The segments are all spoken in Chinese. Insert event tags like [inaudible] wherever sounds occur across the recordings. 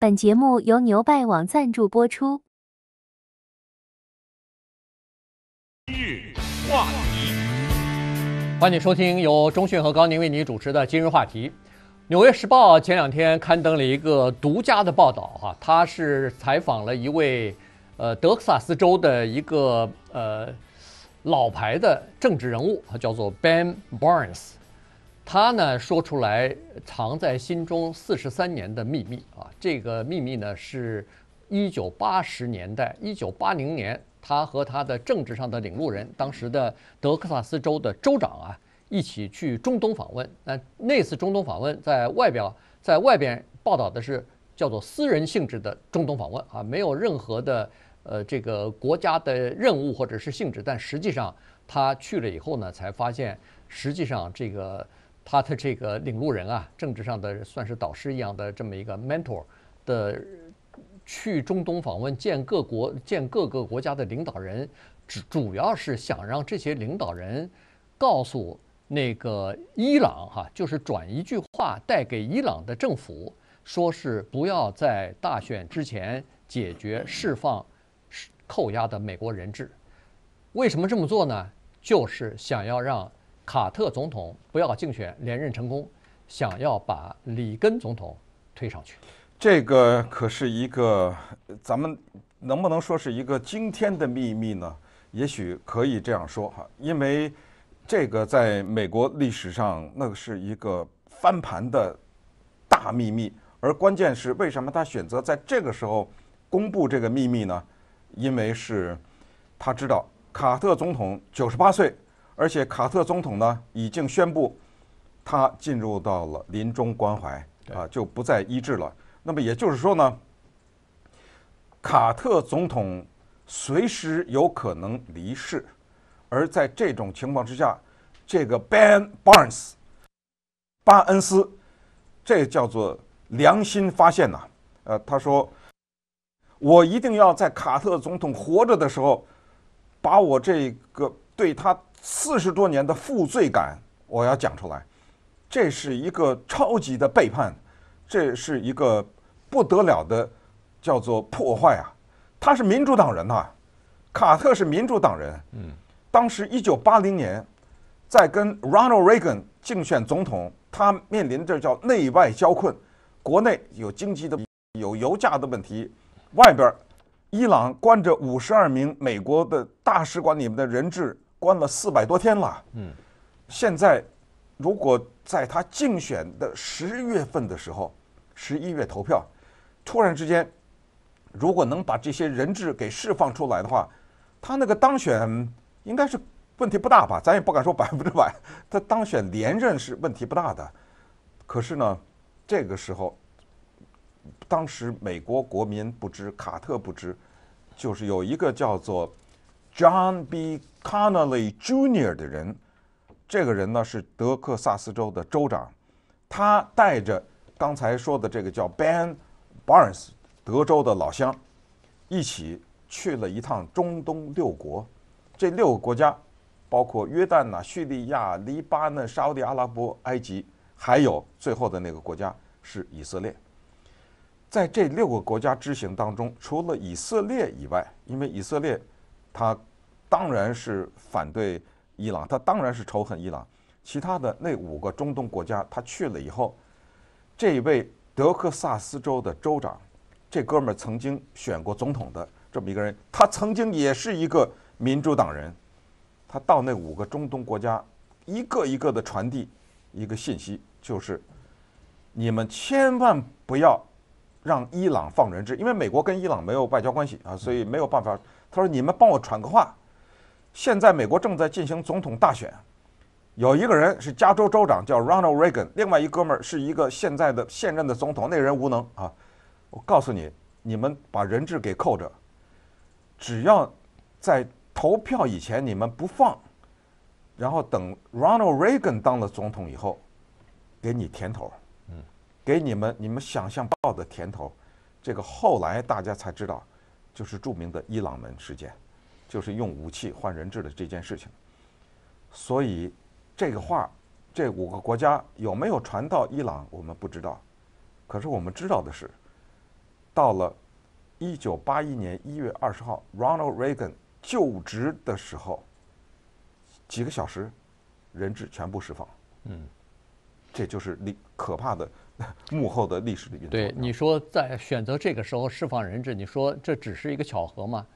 本节目由牛拜网赞助播出。今日话题，欢迎收听由中讯和高宁为你主持的《今日话题》。《纽约时报》前两天刊登了一个独家的报道，哈，他是采访了一位呃德克萨斯州的一个呃老牌的政治人物，他叫做 Ben Barnes。他呢说出来藏在心中四十三年的秘密啊！这个秘密呢是，一九八十年代，一九八零年，他和他的政治上的领路人，当时的德克萨斯州的州长啊，一起去中东访问。那那次中东访问，在外表，在外边报道的是叫做私人性质的中东访问啊，没有任何的呃这个国家的任务或者是性质。但实际上他去了以后呢，才发现实际上这个。他的这个领路人啊，政治上的算是导师一样的这么一个 mentor 的，去中东访问，见各国、见各个国家的领导人，主主要是想让这些领导人告诉那个伊朗哈，就是转一句话带给伊朗的政府，说是不要在大选之前解决释放扣押的美国人质。为什么这么做呢？就是想要让。卡特总统不要竞选连任成功，想要把里根总统推上去，这个可是一个咱们能不能说是一个惊天的秘密呢？也许可以这样说哈，因为这个在美国历史上那个是一个翻盘的大秘密，而关键是为什么他选择在这个时候公布这个秘密呢？因为是他知道卡特总统九十八岁。而且卡特总统呢已经宣布，他进入到了临终关怀，啊，就不再医治了。那么也就是说呢，卡特总统随时有可能离世。而在这种情况之下，这个 Ben Barnes 巴恩斯，这叫做良心发现呐。呃，他说，我一定要在卡特总统活着的时候，把我这个对他。四十多年的负罪感，我要讲出来。这是一个超级的背叛，这是一个不得了的叫做破坏啊！他是民主党人呐，卡特是民主党人。嗯，当时一九八零年，在跟 Ronald Reagan 竞选总统，他面临着叫内外交困，国内有经济的有油价的问题，外边伊朗关着五十二名美国的大使馆里面的人质。关了四百多天了，嗯，现在如果在他竞选的十月份的时候，十一月投票，突然之间，如果能把这些人质给释放出来的话，他那个当选应该是问题不大吧？咱也不敢说百分之百，他当选连任是问题不大的。可是呢，这个时候，当时美国国民不知，卡特不知，就是有一个叫做。John B. Connally Jr. 的人，这个人呢是德克萨斯州的州长，他带着刚才说的这个叫 Ben Barnes，德州的老乡，一起去了一趟中东六国。这六个国家包括约旦呐、叙利亚、黎巴嫩、沙地阿拉伯、埃及，还有最后的那个国家是以色列。在这六个国家之行当中，除了以色列以外，因为以色列他。当然是反对伊朗，他当然是仇恨伊朗。其他的那五个中东国家，他去了以后，这位德克萨斯州的州长，这哥们儿曾经选过总统的这么一个人，他曾经也是一个民主党人，他到那五个中东国家，一个一个的传递一个信息，就是你们千万不要让伊朗放人质，因为美国跟伊朗没有外交关系啊，所以没有办法。他说，你们帮我传个话。现在美国正在进行总统大选，有一个人是加州州长，叫 Ronald Reagan，另外一哥们儿是一个现在的现任的总统，那人无能啊！我告诉你，你们把人质给扣着，只要在投票以前你们不放，然后等 Ronald Reagan 当了总统以后，给你甜头，嗯，给你们你们想象不到的甜头。这个后来大家才知道，就是著名的伊朗门事件。就是用武器换人质的这件事情，所以这个话，这五个国家有没有传到伊朗，我们不知道。可是我们知道的是，到了一九八一年一月二十号，Ronald Reagan 就职的时候，几个小时，人质全部释放。嗯，这就是历可怕的幕后的历史的运动。对，你说在选择这个时候释放人质，你说这只是一个巧合吗？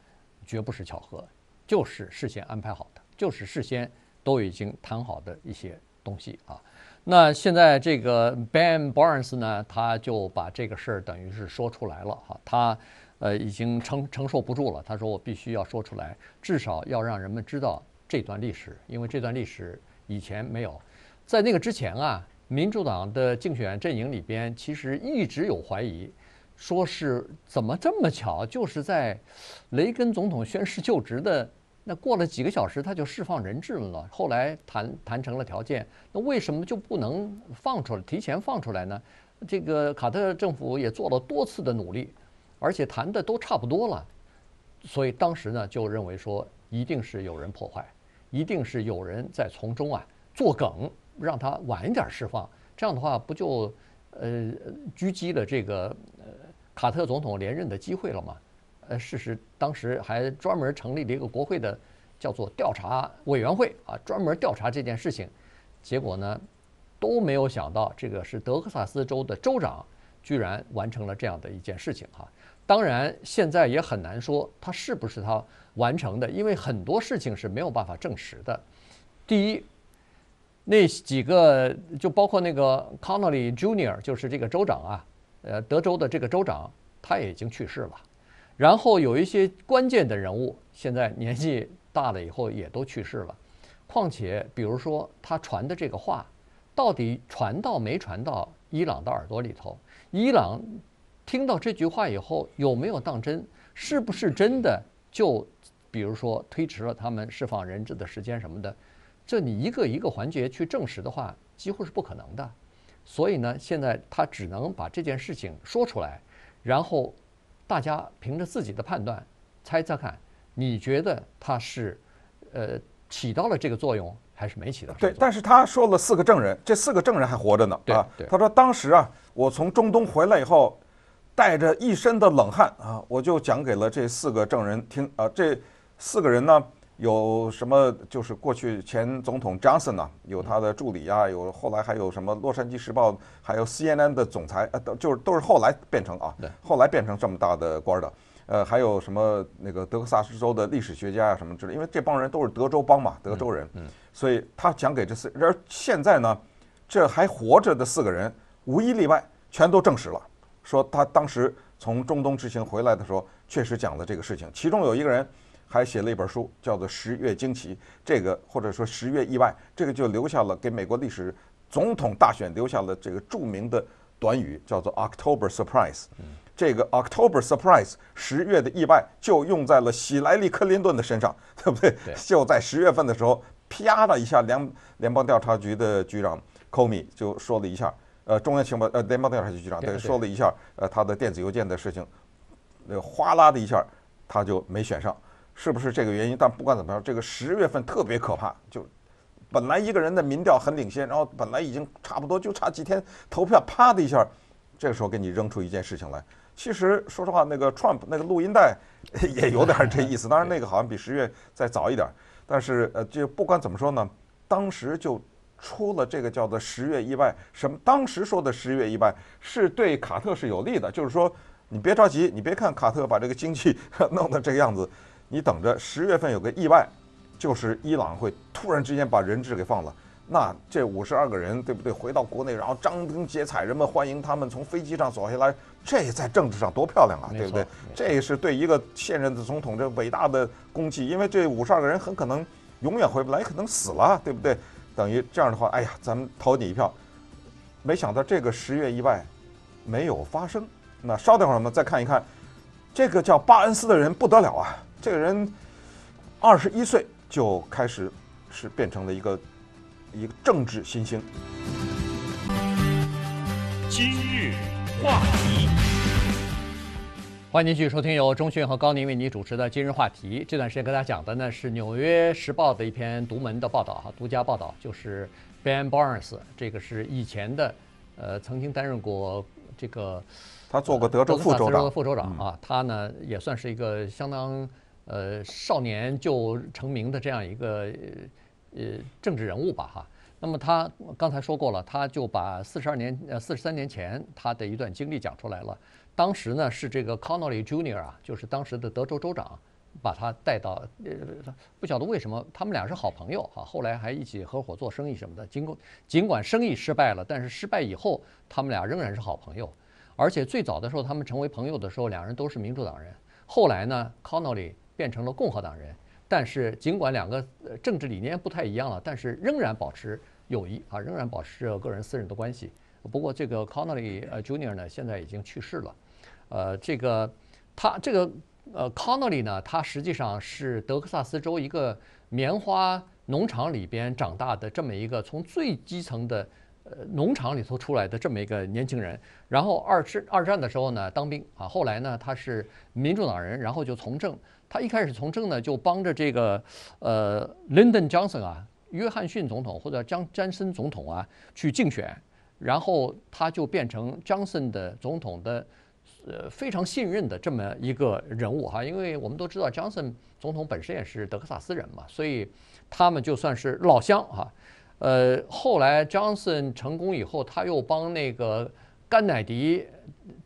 绝不是巧合，就是事先安排好的，就是事先都已经谈好的一些东西啊。那现在这个 Ben Burns 呢，他就把这个事儿等于是说出来了哈，他呃已经承承受不住了，他说我必须要说出来，至少要让人们知道这段历史，因为这段历史以前没有，在那个之前啊，民主党的竞选阵营里边其实一直有怀疑。说是怎么这么巧，就是在雷根总统宣誓就职的那过了几个小时，他就释放人质了。后来谈谈成了条件，那为什么就不能放出来、提前放出来呢？这个卡特政府也做了多次的努力，而且谈的都差不多了，所以当时呢就认为说，一定是有人破坏，一定是有人在从中啊作梗，让他晚一点释放。这样的话不就呃狙击了这个呃。卡特总统连任的机会了嘛？呃，事实当时还专门成立了一个国会的叫做调查委员会啊，专门调查这件事情。结果呢，都没有想到这个是德克萨斯州的州长居然完成了这样的一件事情哈。当然，现在也很难说他是不是他完成的，因为很多事情是没有办法证实的。第一，那几个就包括那个 c o n n l l y Junior，就是这个州长啊。呃，德州的这个州长他也已经去世了，然后有一些关键的人物现在年纪大了以后也都去世了。况且，比如说他传的这个话，到底传到没传到伊朗的耳朵里头？伊朗听到这句话以后有没有当真？是不是真的就，比如说推迟了他们释放人质的时间什么的？这你一个一个环节去证实的话，几乎是不可能的。所以呢，现在他只能把这件事情说出来，然后大家凭着自己的判断猜猜看，你觉得他是呃起到了这个作用还是没起到对，但是他说了四个证人，这四个证人还活着呢。对，他说当时啊，我从中东回来以后，带着一身的冷汗啊，我就讲给了这四个证人听啊，这四个人呢。有什么？就是过去前总统 Johnson 啊，有他的助理啊，有后来还有什么《洛杉矶时报》，还有 CNN 的总裁，呃，都就是都是后来变成啊，对，后来变成这么大的官的，呃，还有什么那个德克萨斯州的历史学家啊，什么之类，因为这帮人都是德州帮嘛，德州人，嗯，所以他讲给这四，然而现在呢，这还活着的四个人，无一例外，全都证实了，说他当时从中东之行回来的时候，确实讲了这个事情，其中有一个人。还写了一本书，叫做《十月惊奇》，这个或者说十月意外，这个就留下了给美国历史总统大选留下了这个著名的短语，叫做 “October Surprise”。这个 “October Surprise” 十月的意外，就用在了喜来利·克林顿的身上，对不对？就在十月份的时候，啪的一下，联联邦调查局的局长 o 科米就说了一下，呃，中央情报呃联邦调查局局长对说了一下，呃，他的电子邮件的事情，那哗啦的一下，他就没选上。是不是这个原因？但不管怎么样，这个十月份特别可怕。就本来一个人的民调很领先，然后本来已经差不多，就差几天投票，啪的一下，这个时候给你扔出一件事情来。其实说实话，那个 Trump 那个录音带 [laughs] 也有点这意思。当然，那个好像比十月再早一点。但是呃，就不管怎么说呢，当时就出了这个叫做十月意外。什么？当时说的十月意外是对卡特是有利的，就是说你别着急，你别看卡特把这个经济 [laughs] 弄得这个样子。你等着，十月份有个意外，就是伊朗会突然之间把人质给放了。那这五十二个人，对不对？回到国内，然后张灯结彩，人们欢迎他们从飞机上走下来。这在政治上多漂亮啊，对不对？这是对一个现任的总统这伟大的功绩，因为这五十二个人很可能永远回不来，可能死了，对不对？等于这样的话，哎呀，咱们投你一票。没想到这个十月意外没有发生。那稍等会儿我们再看一看，这个叫巴恩斯的人不得了啊！这个人，二十一岁就开始是变成了一个一个政治新星。今日话题，欢迎继续收听由钟迅和高宁为您主持的《今日话题》。这段时间跟大家讲的呢是《纽约时报》的一篇独门的报道哈，独家报道就是 Ben Burns，这个是以前的呃曾经担任过这个，他做过德州副州长，副州长啊，他呢也算是一个相当。呃，少年就成名的这样一个呃政治人物吧哈。那么他刚才说过了，他就把四十二年呃四十三年前他的一段经历讲出来了。当时呢是这个 Connelly Jr 啊，就是当时的德州州长，把他带到呃不晓得为什么他们俩是好朋友啊。后来还一起合伙做生意什么的。经过尽管生意失败了，但是失败以后他们俩仍然是好朋友。而且最早的时候他们成为朋友的时候，两人都是民主党人。后来呢 Connelly 变成了共和党人，但是尽管两个政治理念不太一样了，但是仍然保持友谊啊，仍然保持着个人私人的关系。不过这个 Connally 呃 Junior 呢，现在已经去世了。呃，这个他这个呃 Connally 呢，他实际上是德克萨斯州一个棉花农场里边长大的这么一个从最基层的。呃，农场里头出来的这么一个年轻人，然后二战二战的时候呢，当兵啊，后来呢，他是民主党人，然后就从政。他一开始从政呢，就帮着这个呃林登· s o n 啊，约翰逊总统或者江·詹森总统啊去竞选，然后他就变成 Johnson 的总统的呃非常信任的这么一个人物哈。因为我们都知道，Johnson 总统本身也是德克萨斯人嘛，所以他们就算是老乡啊。呃，后来 Johnson 成功以后，他又帮那个甘乃迪，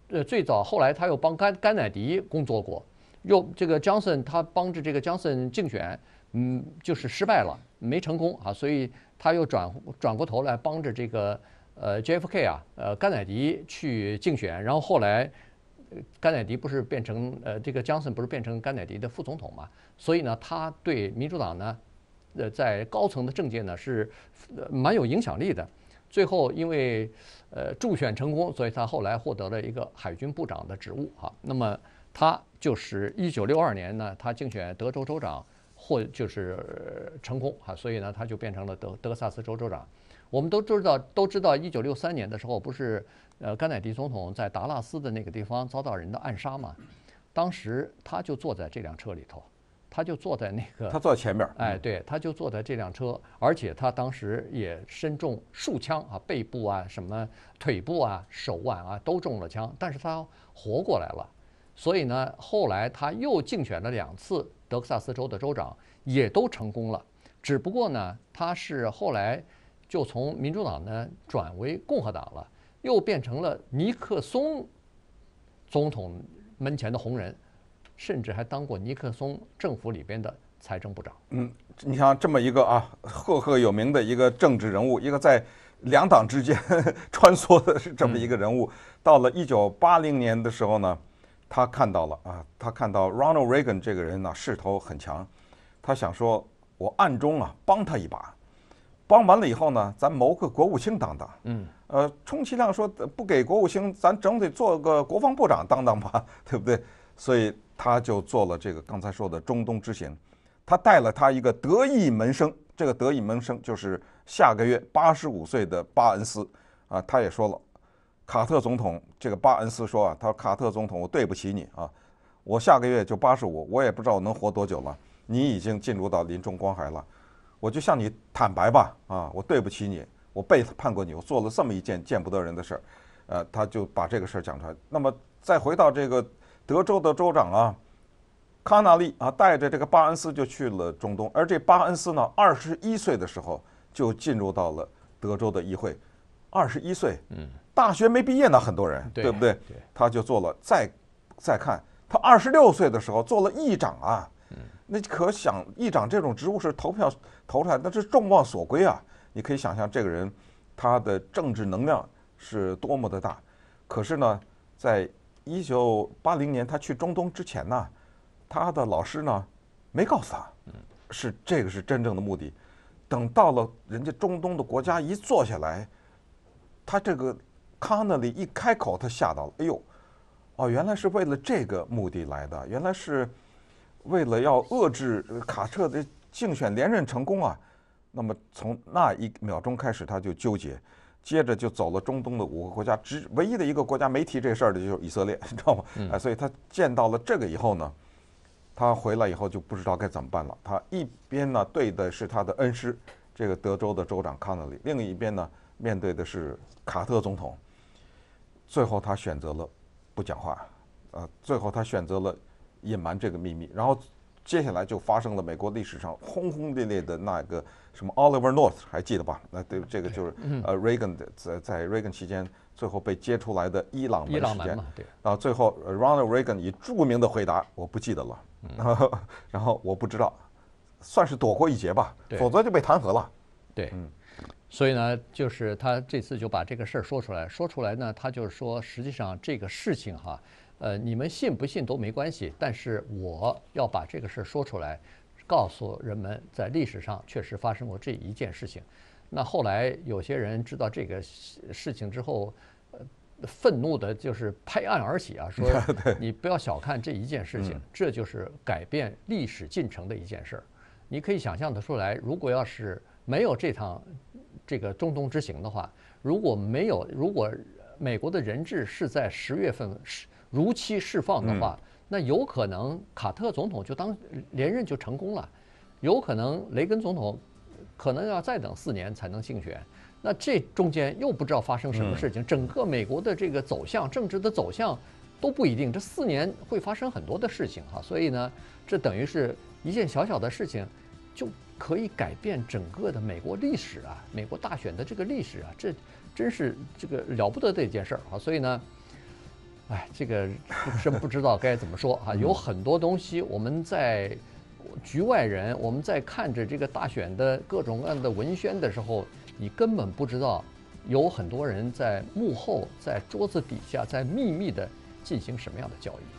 呃，最早后来他又帮甘甘乃迪工作过，又这个 Johnson 他帮着这个 Johnson 竞选，嗯，就是失败了，没成功啊，所以他又转转过头来帮着这个呃 JFK 啊，呃甘乃迪去竞选，然后后来甘乃迪不是变成呃这个 Johnson 不是变成甘乃迪的副总统嘛，所以呢，他对民主党呢。呃，在高层的政界呢是，蛮有影响力的。最后因为，呃，助选成功，所以他后来获得了一个海军部长的职务哈。那么他就是一九六二年呢，他竞选德州州长获就是成功哈，所以呢，他就变成了德德克萨斯州州长。我们都知道都知道，一九六三年的时候不是，呃，甘乃迪总统在达拉斯的那个地方遭到人的暗杀嘛？当时他就坐在这辆车里头。他就坐在那个，他坐在前面。哎，对，他就坐在这辆车，而且他当时也身中数枪啊，背部啊、什么腿部啊、手腕啊都中了枪，但是他活过来了。所以呢，后来他又竞选了两次德克萨斯州的州长，也都成功了。只不过呢，他是后来就从民主党呢转为共和党了，又变成了尼克松总统门前的红人。甚至还当过尼克松政府里边的财政部长。嗯，你像这么一个啊赫赫有名的一个政治人物，一个在两党之间穿梭的这么一个人物，到了一九八零年的时候呢，他看到了啊，他看到 Ronald Reagan 这个人呢势头很强，他想说我暗中啊帮他一把，帮完了以后呢，咱谋个国务卿当当。嗯，呃，充其量说不给国务卿，咱总得做个国防部长当当吧，对不对？所以他就做了这个刚才说的中东之行，他带了他一个得意门生，这个得意门生就是下个月八十五岁的巴恩斯，啊，他也说了，卡特总统这个巴恩斯说啊，他说卡特总统，我对不起你啊，我下个月就八十五，我也不知道我能活多久了，你已经进入到临终关怀了，我就向你坦白吧，啊，我对不起你，我背叛过你，我做了这么一件见不得人的事儿，呃，他就把这个事儿讲出来。那么再回到这个。德州的州长啊，康纳利啊，带着这个巴恩斯就去了中东。而这巴恩斯呢，二十一岁的时候就进入到了德州的议会。二十一岁，嗯，大学没毕业呢，很多人，对不对？对，他就做了。再再看，他二十六岁的时候做了议长啊。嗯，那可想议长这种职务是投票投出来，那是众望所归啊。你可以想象这个人他的政治能量是多么的大。可是呢，在一九八零年，他去中东之前呢，他的老师呢没告诉他，是这个是真正的目的。等到了人家中东的国家一坐下来，他这个康德里一开口，他吓到了，哎呦，哦，原来是为了这个目的来的，原来是为了要遏制卡特的竞选连任成功啊。那么从那一秒钟开始，他就纠结。接着就走了中东的五个国家，只唯一的一个国家没提这事儿的，就是以色列，你知道吗？嗯，所以他见到了这个以后呢，他回来以后就不知道该怎么办了。他一边呢对的是他的恩师，这个德州的州长康德利，另一边呢面对的是卡特总统。最后他选择了不讲话，呃，最后他选择了隐瞒这个秘密，然后。接下来就发生了美国历史上轰轰烈烈的那个什么 Oliver North 还记得吧？那对这个就是呃 Reagan 在在 Reagan 期间最后被揭出来的伊朗伊朗门嘛，对后最后 Ronald Reagan 以著名的回答我不记得了，[laughs] 然后我不知道，算是躲过一劫吧，否则就被弹劾了。对，嗯。所以呢，就是他这次就把这个事儿说出来，说出来呢，他就是说实际上这个事情哈。呃，你们信不信都没关系，但是我要把这个事儿说出来，告诉人们，在历史上确实发生过这一件事情。那后来有些人知道这个事情之后，呃，愤怒的就是拍案而起啊，说 [laughs] 你不要小看这一件事情，这就是改变历史进程的一件事儿。你可以想象得出来，如果要是没有这趟这个中东之行的话，如果没有，如果美国的人质是在十月份十。如期释放的话，那有可能卡特总统就当连任就成功了，有可能雷根总统可能要再等四年才能竞选。那这中间又不知道发生什么事情，整个美国的这个走向、政治的走向都不一定。这四年会发生很多的事情啊，所以呢，这等于是一件小小的事情就可以改变整个的美国历史啊，美国大选的这个历史啊，这真是这个了不得的一件事儿啊，所以呢。哎，这个真不知道该怎么说啊！有很多东西，我们在局外人，我们在看着这个大选的各种各样的文宣的时候，你根本不知道，有很多人在幕后，在桌子底下，在秘密的进行什么样的交易。